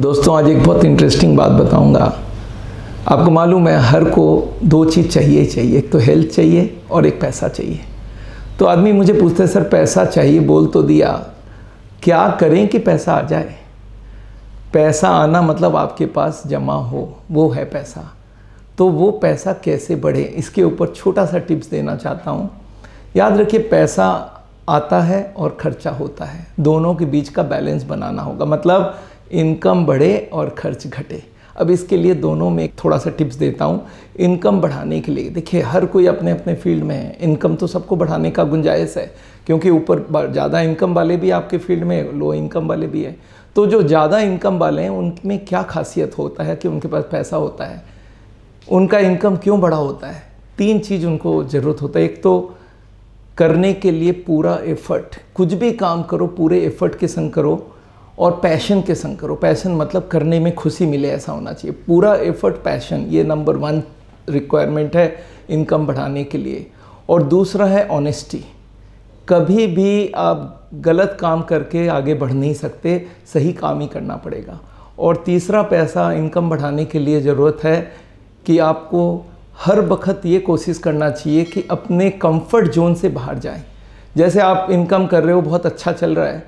दोस्तों आज एक बहुत इंटरेस्टिंग बात बताऊंगा आपको मालूम है हर को दो चीज़ चाहिए ही चाहिए एक तो हेल्थ चाहिए और एक पैसा चाहिए तो आदमी मुझे पूछते हैं सर पैसा चाहिए बोल तो दिया क्या करें कि पैसा आ जाए पैसा आना मतलब आपके पास जमा हो वो है पैसा तो वो पैसा कैसे बढ़े इसके ऊपर छोटा सा टिप्स देना चाहता हूँ याद रखिए पैसा आता है और खर्चा होता है दोनों के बीच का बैलेंस बनाना होगा मतलब इनकम बढ़े और खर्च घटे अब इसके लिए दोनों में थोड़ा सा टिप्स देता हूँ इनकम बढ़ाने के लिए देखिए हर कोई अपने अपने फील्ड में है इनकम तो सबको बढ़ाने का गुंजाइश है क्योंकि ऊपर ज़्यादा इनकम वाले भी आपके फील्ड में लो इनकम वाले भी है तो जो ज़्यादा इनकम वाले हैं उनमें क्या खासियत होता है कि उनके पास पैसा होता है उनका इनकम क्यों बड़ा होता है तीन चीज़ उनको ज़रूरत होता है एक तो करने के लिए पूरा एफर्ट कुछ भी काम करो पूरे एफर्ट के संग करो और पैशन के संग करो पैशन मतलब करने में खुशी मिले ऐसा होना चाहिए पूरा एफर्ट पैशन ये नंबर वन रिक्वायरमेंट है इनकम बढ़ाने के लिए और दूसरा है ऑनेस्टी कभी भी आप गलत काम करके आगे बढ़ नहीं सकते सही काम ही करना पड़ेगा और तीसरा पैसा इनकम बढ़ाने के लिए ज़रूरत है कि आपको हर वक्त ये कोशिश करना चाहिए कि अपने कंफर्ट जोन से बाहर जाएं जैसे आप इनकम कर रहे हो बहुत अच्छा चल रहा है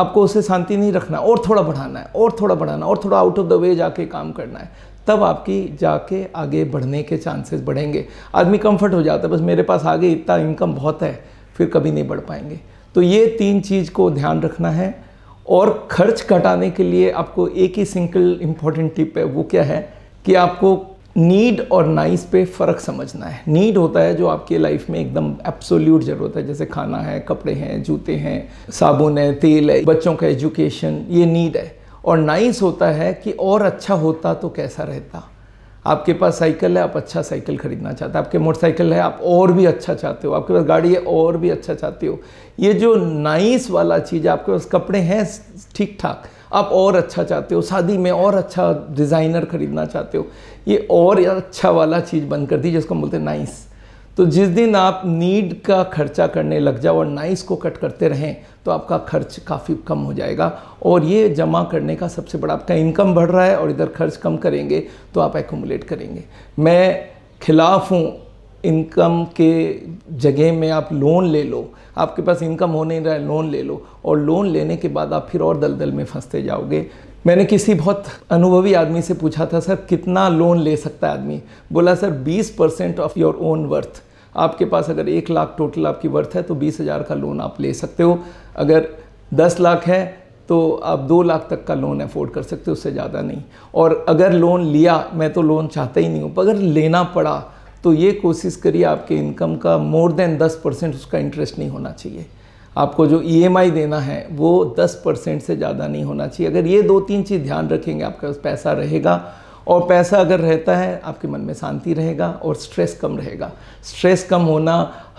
आपको उसे शांति नहीं रखना और थोड़ा बढ़ाना है और थोड़ा बढ़ाना और थोड़ा आउट ऑफ द वे जाके काम करना है तब आपकी जाके आगे बढ़ने के चांसेस बढ़ेंगे आदमी कंफर्ट हो जाता है बस मेरे पास आगे इतना इनकम बहुत है फिर कभी नहीं बढ़ पाएंगे तो ये तीन चीज़ को ध्यान रखना है और खर्च घटाने के लिए आपको एक ही सिंकल इम्पॉर्टेंट टिप है वो क्या है कि आपको नीड और नाइस पे फ़र्क समझना है नीड होता है जो आपके लाइफ में एकदम एब्सोल्यूट ज़रूरत है जैसे खाना है कपड़े हैं जूते हैं साबुन है तेल है बच्चों का एजुकेशन ये नीड है और नाइस होता है कि और अच्छा होता तो कैसा रहता आपके पास साइकिल है आप अच्छा साइकिल खरीदना चाहते हो आपके मोटरसाइकिल है आप और भी अच्छा चाहते हो आपके पास गाड़ी है और भी अच्छा चाहते हो ये जो नाइस वाला चीज़ है आपके पास कपड़े हैं ठीक ठाक आप और अच्छा चाहते हो शादी में और अच्छा डिज़ाइनर ख़रीदना चाहते हो ये और अच्छा वाला चीज़ बंद कर दी जिसको हम बोलते हैं नाइस तो जिस दिन आप नीड का खर्चा करने लग जाओ और नाइस को कट करते रहें तो आपका खर्च काफ़ी कम हो जाएगा और ये जमा करने का सबसे बड़ा आपका इनकम बढ़ रहा है और इधर खर्च कम करेंगे तो आप एकोमुलेट करेंगे मैं खिलाफ हूँ इनकम के जगह में आप लोन ले लो आपके पास इनकम हो नहीं रहा है लोन ले लो और लोन लेने के बाद आप फिर और दलदल में फंसते जाओगे मैंने किसी बहुत अनुभवी आदमी से पूछा था सर कितना लोन ले सकता है आदमी बोला sir 20 percent of your own worth आपके पास अगर एक लाख टोटल आपकी वर्थ है तो बीस हज़ार का लोन आप ले सकते हो अगर दस लाख है तो आप दो लाख तक का लोन अफोर्ड कर सकते हो उससे ज़्यादा नहीं और अगर लोन लिया मैं तो लोन चाहता ही नहीं हूँ पर अगर लेना पड़ा तो ये कोशिश करिए आपके इनकम का मोर देन 10 परसेंट उसका इंटरेस्ट नहीं होना चाहिए आपको जो ईएमआई e देना है वो 10 परसेंट से ज़्यादा नहीं होना चाहिए अगर ये दो तीन चीज़ ध्यान रखेंगे आपका पैसा रहेगा और पैसा अगर रहता है आपके मन में शांति रहेगा और स्ट्रेस कम रहेगा स्ट्रेस कम होना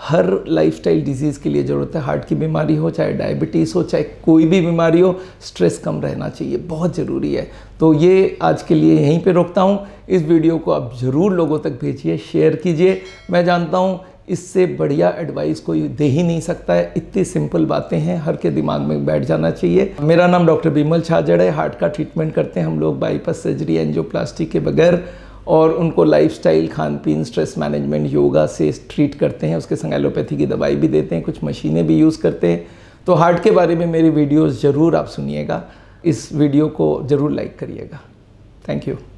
हर लाइफस्टाइल डिजीज़ के लिए ज़रूरत है हार्ट की बीमारी हो चाहे डायबिटीज़ हो चाहे कोई भी बीमारी हो स्ट्रेस कम रहना चाहिए बहुत ज़रूरी है तो ये आज के लिए यहीं पे रोकता हूँ इस वीडियो को आप ज़रूर लोगों तक भेजिए शेयर कीजिए मैं जानता हूँ इससे बढ़िया एडवाइस कोई दे ही नहीं सकता है इतनी सिंपल बातें हैं हर के दिमाग में बैठ जाना चाहिए मेरा नाम डॉक्टर बीमल छाजड़ है हार्ट का ट्रीटमेंट करते हैं हम लोग बाईपास सर्जरी एंजियोप्लास्टी के बगैर और उनको लाइफस्टाइल खान पीन स्ट्रेस मैनेजमेंट योगा से ट्रीट करते हैं उसके संग एलोपैथी की दवाई भी देते हैं कुछ मशीनें भी यूज़ करते हैं तो हार्ट के बारे में मेरी वीडियोज़ ज़रूर आप सुनिएगा इस वीडियो को ज़रूर लाइक करिएगा थैंक यू